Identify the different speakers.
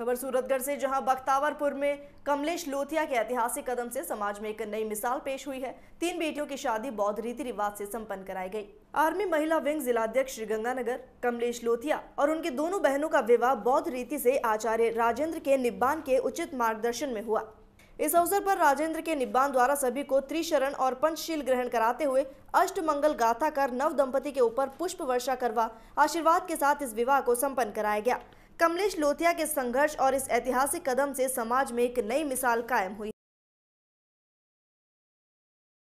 Speaker 1: खबर सूरतगढ़ से जहां बख्तावरपुर में कमलेश लोथिया के ऐतिहासिक कदम से समाज में एक नई मिसाल पेश हुई है तीन बेटियों की शादी बौद्ध रीति रिवाज से संपन्न कराई गई आर्मी महिला विंग जिलाध्यक्ष श्रीगंगानगर कमलेश लोथिया और उनके दोनों बहनों का विवाह बौद्ध रीति से आचार्य राजेंद्र के निब्बान के उचित मार्गदर्शन में हुआ इस अवसर पर राजेंद्र के निब्बान द्वारा सभी को त्रिशरण और पंचशील ग्रहण कराते हुए अष्ट मंगल गाथा कर नव दंपति के ऊपर पुष्प वर्षा करवा आशीर्वाद के साथ इस विवाह को संपन्न कराया गया कमलेश लोथिया के संघर्ष और इस ऐतिहासिक कदम से समाज में एक नई मिसाल कायम हुई